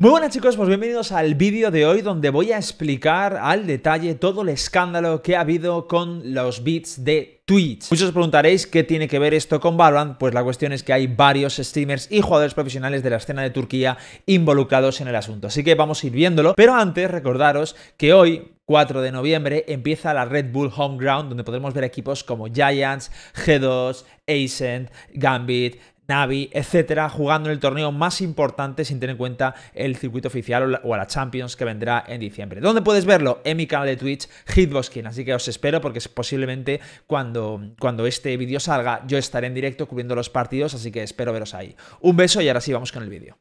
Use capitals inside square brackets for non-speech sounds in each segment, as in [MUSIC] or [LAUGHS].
Muy buenas chicos, pues bienvenidos al vídeo de hoy donde voy a explicar al detalle todo el escándalo que ha habido con los bits de Twitch. Muchos os preguntaréis qué tiene que ver esto con Valorant, pues la cuestión es que hay varios streamers y jugadores profesionales de la escena de Turquía involucrados en el asunto, así que vamos a ir viéndolo, pero antes recordaros que hoy... 4 de noviembre empieza la Red Bull Homeground donde podremos ver equipos como Giants, G2, Ascent, Gambit, Navi, etcétera, jugando en el torneo más importante sin tener en cuenta el circuito oficial o, a la Champions que vendrá en diciembre. ¿Dónde puedes verlo? En mi canal de Twitch, Hitboxkin. Así que os espero porque posiblemente cuando, cuando este vídeo salga yo estaré en directo cubriendo los partidos, así que espero veros ahí. Un beso y ahora sí, vamos con el vídeo.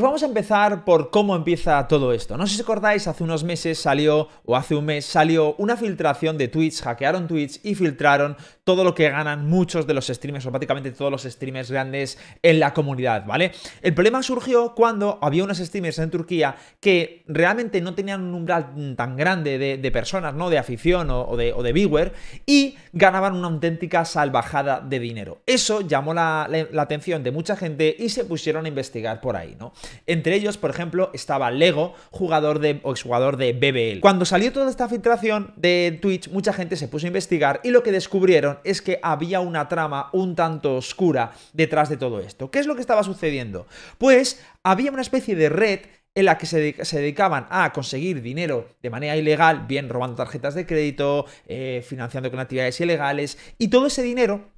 Vamos a empezar por cómo empieza todo esto. No sé si os acordáis, hace unos meses salió, o hace un mes salió una filtración de Twitch, hackearon Twitch y filtraron todo lo que ganan muchos de los streamers, o prácticamente todos los streamers grandes en la comunidad, ¿vale? El problema surgió cuando había unos streamers en Turquía que realmente no tenían un umbral tan grande de, personas, ¿no? De afición o, de, viewer, y ganaban una auténtica salvajada de dinero. Eso llamó la, atención de mucha gente y se pusieron a investigar por ahí, ¿no? Entre ellos, por ejemplo, estaba Lego, jugador de, o exjugador de BBL. Cuando salió toda esta filtración de Twitch, mucha gente se puso a investigar y lo que descubrieron es que había una trama un tanto oscura detrás de todo esto. ¿Qué es lo que estaba sucediendo? Pues había una especie de red en la que se, dedicaban a conseguir dinero de manera ilegal, bien robando tarjetas de crédito, eh, financiando con actividades ilegales, y todo ese dinero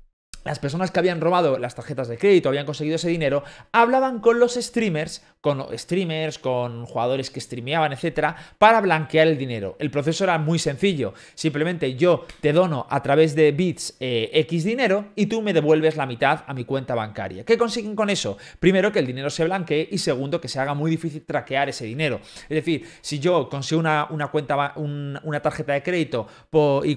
las personas que habían robado las tarjetas de crédito, habían conseguido ese dinero, hablaban con los streamers, con streamers, con jugadores que streameaban, etcétera, para blanquear el dinero. El proceso era muy sencillo. Simplemente yo te dono a través de bits eh, X dinero y tú me devuelves la mitad a mi cuenta bancaria. ¿Qué consiguen con eso? Primero, que el dinero se blanquee y segundo, que se haga muy difícil traquear ese dinero. Es decir, si yo consigo una, cuenta, una tarjeta de crédito y,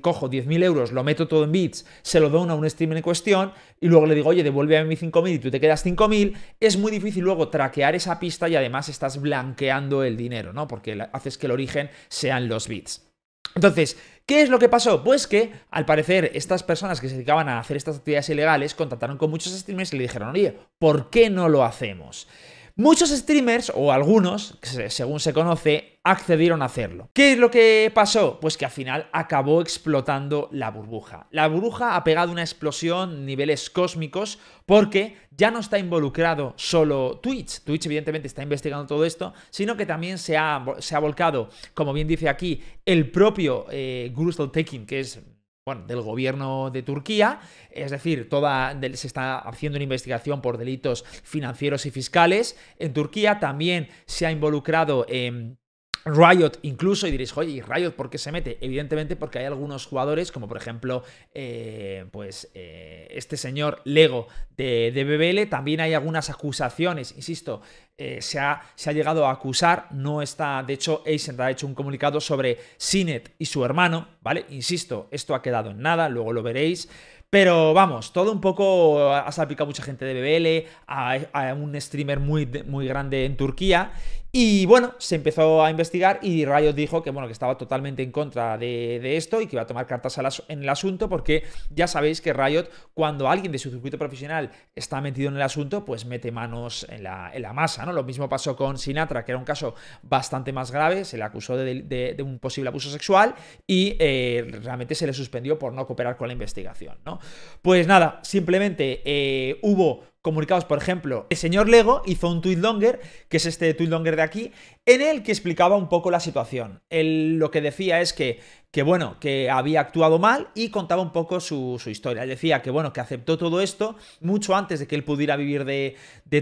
cojo 10.000 euros, lo meto todo en bits, se lo dono a un stream en cuestión y luego le digo, oye, devuélveme mi 5.000 y tú te quedas 5.000, es muy difícil luego traquear esa pista y además estás blanqueando el dinero, ¿no? Porque haces que el origen sean los bits. Entonces, ¿Qué es lo que pasó? Pues que, al parecer, estas personas que se dedicaban a hacer estas actividades ilegales contactaron con muchos streamers y le dijeron, oye, ¿por qué no lo hacemos? Muchos streamers, o algunos, según se conoce, accedieron a hacerlo. ¿Qué es lo que pasó? Pues que al final acabó explotando la burbuja. La burbuja ha pegado una explosión niveles cósmicos porque ya no está involucrado solo Twitch. Twitch evidentemente está investigando todo esto, sino que también se ha, se ha volcado, como bien dice aquí, el propio eh, Taking, que es bueno, del gobierno de Turquía, es decir, toda se está haciendo una investigación por delitos financieros y fiscales. En Turquía también se ha involucrado en em, Riot incluso, y diréis, oye, ¿y Riot por qué se mete? Evidentemente porque hay algunos jugadores, como por ejemplo, eh, pues eh, este señor Lego de, de, BBL, también hay algunas acusaciones, insisto, eh, se, ha, se, ha, llegado a acusar, no está, de hecho, Acent ha hecho un comunicado sobre Sinet y su hermano, ¿vale? Insisto, esto ha quedado en nada, luego lo veréis, pero vamos, todo un poco ha salpicado mucha gente de BBL, a, un streamer muy, muy grande en Turquía. Y bueno, se empezó a investigar y Riot dijo que, bueno, que estaba totalmente en contra de, esto y que iba a tomar cartas en el asunto porque ya sabéis que Riot, cuando alguien de su circuito profesional está metido en el asunto, pues mete manos en la, masa, ¿no? Lo mismo pasó con Sinatra, que era un caso bastante más grave, se le acusó de, un posible abuso sexual y eh, realmente se le suspendió por no cooperar con la investigación, ¿no? Pues nada, simplemente eh, hubo comunicados. Por ejemplo, el señor Lego hizo un tweet longer, que es este tweet longer de aquí, en el que explicaba un poco la situación. Él lo que decía es que, que bueno, que había actuado mal y contaba un poco su, historia. decía que, bueno, que aceptó todo esto mucho antes de que él pudiera vivir de,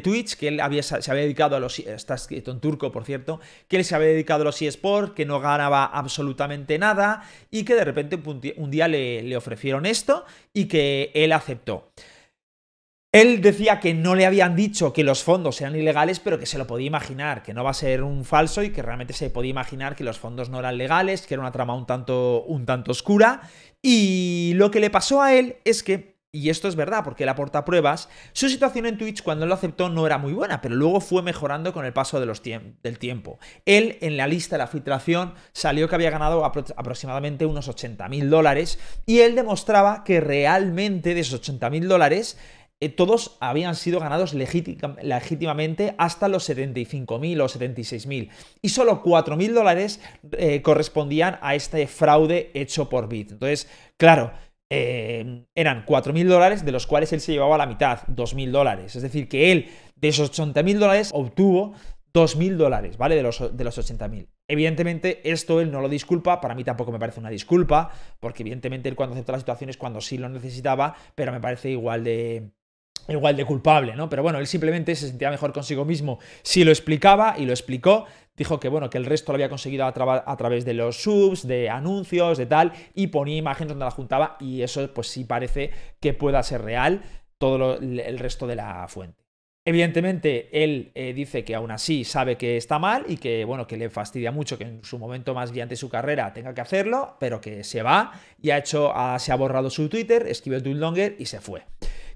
Twitch, que él había, se había dedicado a los... E, está escrito en turco, por cierto, que él se había dedicado a los eSports, que no ganaba absolutamente nada y que de repente un día le ofrecieron esto y que él aceptó. Él decía que no le habían dicho que los fondos eran ilegales, pero que se lo podía imaginar, que no va a ser un falso y que realmente se podía imaginar que los fondos no eran legales, que era una trama un tanto, un tanto oscura. Y lo que le pasó a él es que y esto es verdad, porque él aporta pruebas. Su situación en Twitch cuando lo aceptó no era muy buena, pero luego fue mejorando con el paso del tiempo. Él, en la lista de la filtración, salió que había ganado aproximadamente unos 80 mil dólares y él demostraba que realmente de esos 80 mil dólares eh, todos habían sido ganados legítimamente hasta los 75.000 o 76.000 y solo 4.000 dólares eh, correspondían a este fraude hecho por Bit. Entonces, claro, eh, eran 4.000 dólares de los cuales él se llevaba la mitad, 2.000 dólares. Es decir, que él de esos 80.000 dólares obtuvo 2.000 dólares, ¿vale? De los, de los 80.000. Evidentemente, esto él no lo disculpa, para mí tampoco me parece una disculpa, porque evidentemente él cuando aceptó la situación es cuando sí lo necesitaba, pero me parece igual de igual de culpable, ¿no? Pero bueno, él simplemente se sentía mejor consigo mismo si lo explicaba y lo explicó. Dijo que bueno, que el resto lo había conseguido a, través de los subs, de anuncios, de tal, y ponía imágenes donde la juntaba y eso pues sí parece que pueda ser real todo el resto de la fuente. Evidentemente, él eh, dice que aún así sabe que está mal y que, bueno, que le fastidia mucho que en su momento más brillante de su carrera tenga que hacerlo, pero que se va y ha hecho, se ha borrado su Twitter, escribe el longer y se fue.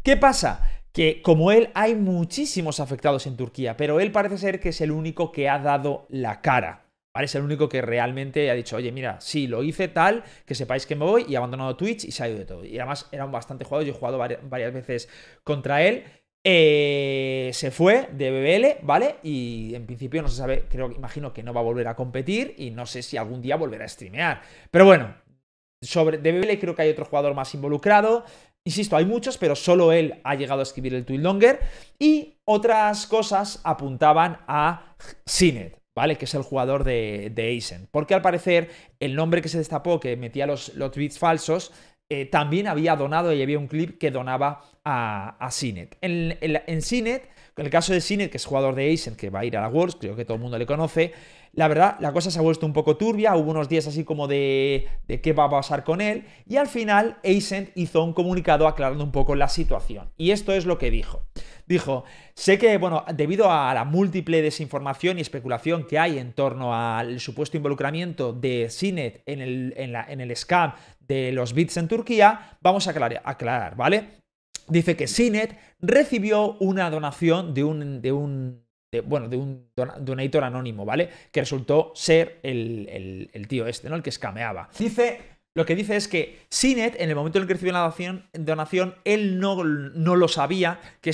¿Qué pasa? que como él hay muchísimos afectados en Turquía, pero él parece ser que es el único que ha dado la cara. ¿vale? Es el único que realmente ha dicho, oye, mira, sí, lo hice tal, que sepáis que me voy y he abandonado Twitch y se ha ido de todo. Y además era un bastante jugador, yo he jugado varias veces contra él. Eh, se fue de BBL, ¿vale? Y en principio no se sabe, creo, imagino que no va a volver a competir y no sé si algún día volverá a streamear. Pero bueno, sobre de BBL creo que hay otro jugador más involucrado. Insisto, hay muchos, pero solo él ha llegado a escribir el tweet longer. Y otras cosas apuntaban a Sinet, ¿vale? Que es el jugador de, de Porque al parecer, el nombre que se destapó, que metía los, tweets falsos, eh, también había donado y había un clip que donaba a, a Sinet. En, en en el caso de Sinet, que es jugador de Eisen que va a ir a la Worlds, creo que todo el mundo le conoce, la verdad, la cosa se ha vuelto un poco turbia, hubo unos días así como de, qué va a pasar con él, y al final Ascent hizo un comunicado aclarando un poco la situación. Y esto es lo que dijo. Dijo, sé que, bueno, debido a la múltiple desinformación y especulación que hay en torno al supuesto involucramiento de Sinet en el, el scam de los bits en Turquía, vamos a aclarar, aclarar ¿vale? dice que Sinet recibió una donación de un, de un bueno, de un donator anónimo, ¿vale? Que resultó ser el, tío este, ¿no? El que escameaba. Dice, lo que dice es que Sinet, en el momento en el que recibió la donación, él no, lo sabía, que,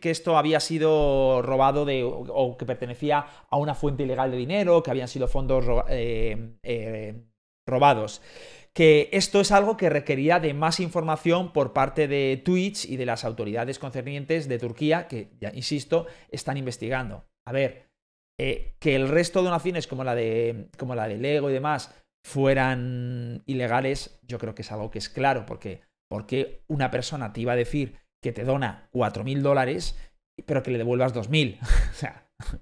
que esto había sido robado de, o, que pertenecía a una fuente ilegal de dinero, que habían sido fondos eh, eh, robados que esto es algo que requería de más información por parte de Twitch y de las autoridades concernientes de Turquía, que, ya insisto, están investigando. A ver, eh, que el resto de donaciones como la de, como la de Lego y demás fueran ilegales, yo creo que es algo que es claro, porque, porque una persona te iba a decir que te dona 4.000 dólares, pero que le devuelvas 2.000. [LAUGHS] o sea, [LAUGHS]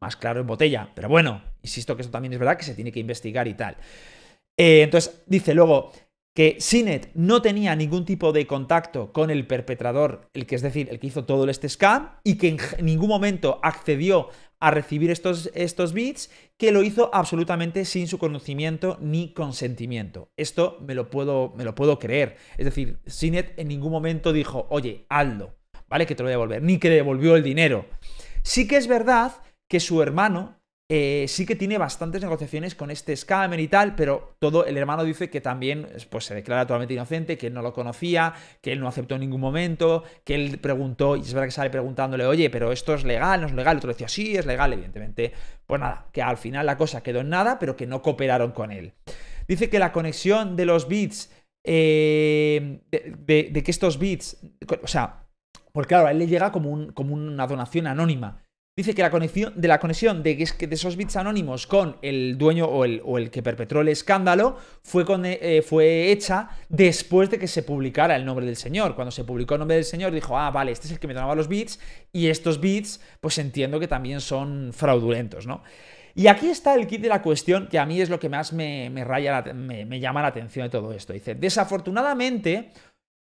más claro en botella. Pero bueno, insisto que eso también es verdad que se tiene que investigar y tal. Eh, entonces, dice luego que Sinet no tenía ningún tipo de contacto con el perpetrador, el que es decir, el que hizo todo este scam, y que en ningún momento accedió a recibir estos, estos bits, que lo hizo absolutamente sin su conocimiento ni consentimiento. Esto me lo puedo, me lo puedo creer. Es decir, Sinet en ningún momento dijo, oye, Aldo ¿vale? Que te lo voy a devolver, ni que le devolvió el dinero. Sí que es verdad que su hermano eh, sí que tiene bastantes negociaciones con este Scammer y tal, pero todo el hermano dice que también pues, se declara totalmente inocente, que él no lo conocía, que él no aceptó en ningún momento, que él preguntó, y es verdad que sale preguntándole, oye, pero esto es legal, no es legal, el otro decía, sí, es legal, evidentemente. Pues nada, que al final la cosa quedó en nada, pero que no cooperaron con él. Dice que la conexión de los bits, eh, de, que estos bits, o sea, porque claro, a él le llega como, un, como una donación anónima. Dice que la conexión, de la conexión de, esos bits anónimos con el dueño o el, que perpetró el escándalo fue, eh, eh, fue hecha después de que se publicara el nombre del señor. Cuando se publicó el nombre del señor dijo, ah, vale, este es el que me donaba los bits y estos bits pues entiendo que también son fraudulentos, ¿no? Y aquí está el kit de la cuestión que a mí es lo que más me, raya me, llama la atención de todo esto. Dice, desafortunadamente,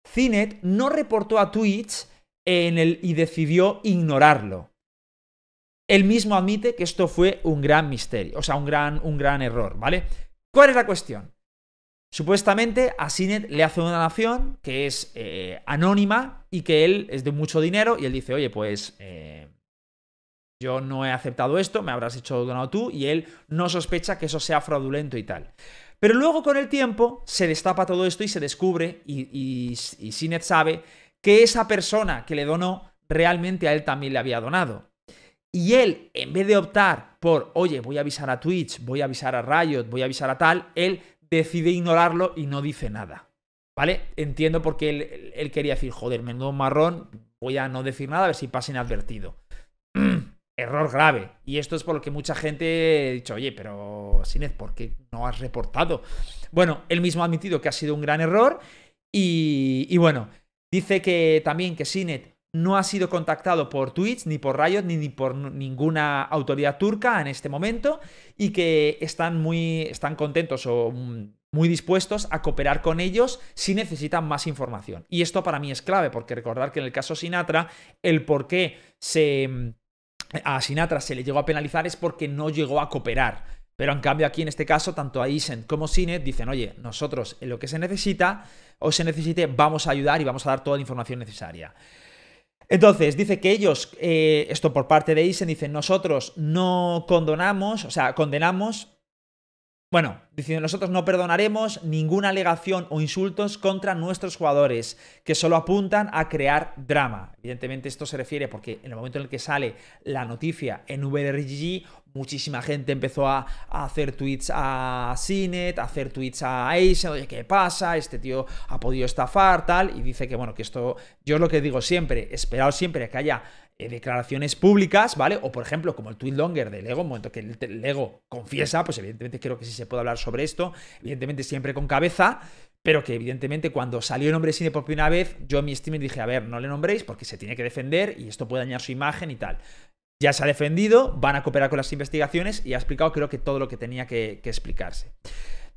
Cinet no reportó a Twitch en el, y decidió ignorarlo. Él mismo admite que esto fue un gran misterio, o sea, un gran, un gran error, ¿vale? ¿Cuál es la cuestión? Supuestamente a Sinet le hace una donación que es eh, anónima y que él es de mucho dinero y él dice, oye, pues eh, yo no he aceptado esto, me habrás hecho donado tú y él no sospecha que eso sea fraudulento y tal. Pero luego con el tiempo se destapa todo esto y se descubre y, y, y Sinet sabe que esa persona que le donó realmente a él también le había donado. Y él, en vez de optar por, oye, voy a avisar a Twitch, voy a avisar a Riot, voy a avisar a tal, él decide ignorarlo y no dice nada. ¿Vale? Entiendo por qué él, quería decir, joder, menudo marrón, voy a no decir nada a ver si pasa inadvertido. [CLEARS THROAT] Error grave. Y esto es por lo que mucha gente ha dicho, oye, pero Sinet, ¿por qué no has reportado? Bueno, él mismo ha admitido que ha sido un gran error y, y bueno, dice que también que Sinet no ha sido contactado por Twitch, ni por Riot, ni, por ninguna autoridad turca en este momento y que están muy están contentos o mm, muy dispuestos a cooperar con ellos si necesitan más información. Y esto para mí es clave, porque recordar que en el caso Sinatra, el por qué se, mm, a Sinatra se le llegó a penalizar es porque no llegó a cooperar. Pero en cambio aquí en este caso, tanto a Isen como Sinet dicen, oye, nosotros en lo que se necesita o se necesite, vamos a ayudar y vamos a dar toda la información necesaria. Entonces, dice que ellos, eh, esto por parte de Isen, dicen, nosotros no condonamos, o sea, condenamos, bueno, dicen nosotros no perdonaremos ninguna alegación o insultos contra nuestros jugadores, que solo apuntan a crear drama. Evidentemente esto se refiere porque en el momento en el que sale la noticia en VRG, muchísima gente empezó a, hacer tweets a Cinet, a hacer tweets a Ace, oye, ¿qué pasa? Este tío ha podido estafar, tal, y dice que, bueno, que esto, yo es lo que digo siempre, esperaos siempre que haya eh, declaraciones públicas, ¿vale? O por ejemplo, como el tweet longer de Lego, un momento que Lego confiesa, pues evidentemente creo que sí se puede hablar sobre esto, evidentemente siempre con cabeza, pero que evidentemente cuando salió el nombre Cine por primera vez, yo a mi streaming dije, a ver, no le nombréis porque se tiene que defender y esto puede dañar su imagen y tal. Ya se ha defendido, van a cooperar con las investigaciones y ha explicado creo que todo lo que tenía que, explicarse.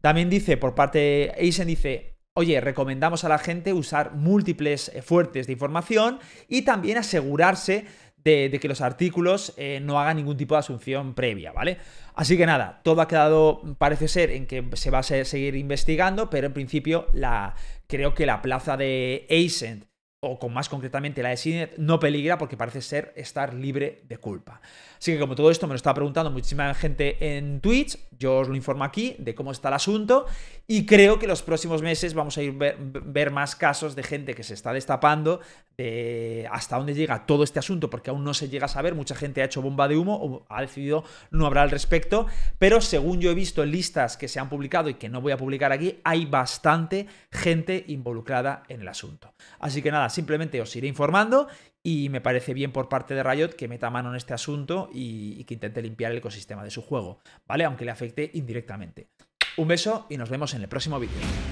También dice, por parte Eisen dice, oye, recomendamos a la gente usar múltiples eh, fuertes de información y también asegurarse de, que los artículos eh, no hagan ningún tipo de asunción previa, ¿vale? Así que nada, todo ha quedado, parece ser, en que se va a seguir investigando, pero en principio la, creo que la plaza de Ascent o con más concretamente la de Sinet, no peligra porque parece ser estar libre de culpa. Así que como todo esto me lo está preguntando muchísima gente en Twitch, yo os lo informo aquí de cómo está el asunto y creo que los próximos meses vamos a ir ver, más casos de gente que se está destapando de hasta dónde llega todo este asunto porque aún no se llega a saber, mucha gente ha hecho bomba de humo o ha decidido no habrá al respecto, pero según yo he visto en listas que se han publicado y que no voy a publicar aquí, hay bastante gente involucrada en el asunto. Así que nada, simplemente os iré informando y me parece bien por parte de Riot que meta mano en este asunto y, que intente limpiar el ecosistema de su juego, ¿vale? Aunque le afecte indirectamente. Un beso y nos vemos en el próximo vídeo.